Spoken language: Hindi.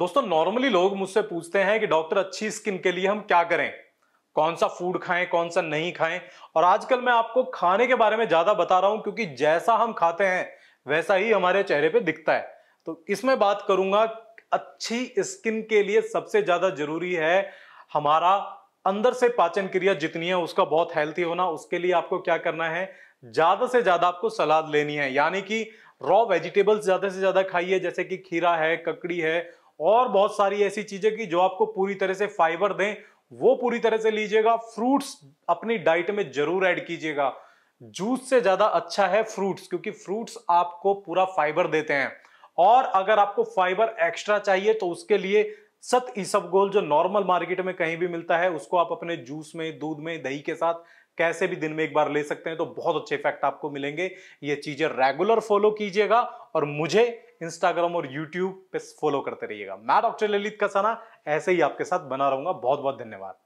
दोस्तों नॉर्मली लोग मुझसे पूछते हैं कि डॉक्टर अच्छी स्किन के लिए हम क्या करें कौन सा फूड खाएं कौन सा नहीं खाएं और आजकल मैं आपको खाने के बारे में ज्यादा बता रहा हूं क्योंकि जैसा हम खाते हैं वैसा ही हमारे चेहरे पे दिखता है तो इसमें बात करूंगा अच्छी स्किन के लिए सबसे ज्यादा जरूरी है हमारा अंदर से पाचन क्रिया जितनी है उसका बहुत हेल्थी होना उसके लिए आपको क्या करना है ज्यादा से ज्यादा आपको सलाद लेनी है यानी कि रॉ वेजिटेबल्स ज्यादा से ज्यादा खाइए जैसे कि खीरा है ककड़ी है और बहुत सारी ऐसी चीजें की जो आपको पूरी तरह से फाइबर दें वो पूरी तरह से लीजिएगा फ्रूट्स अपनी डाइट में जरूर ऐड कीजिएगा जूस से ज्यादा अच्छा है फ्रूट्स क्योंकि फ्रूट्स आपको पूरा फाइबर देते हैं और अगर आपको फाइबर एक्स्ट्रा चाहिए तो उसके लिए सत गोल जो नॉर्मल मार्केट में कहीं भी मिलता है उसको आप अपने जूस में दूध में दही के साथ कैसे भी दिन में एक बार ले सकते हैं तो बहुत अच्छे इफेक्ट आपको मिलेंगे ये चीजें रेगुलर फॉलो कीजिएगा और मुझे इंस्टाग्राम और यूट्यूब पे फॉलो करते रहिएगा मैं डॉक्टर ललित कसाना ऐसे ही आपके साथ बना रहूंगा बहुत बहुत धन्यवाद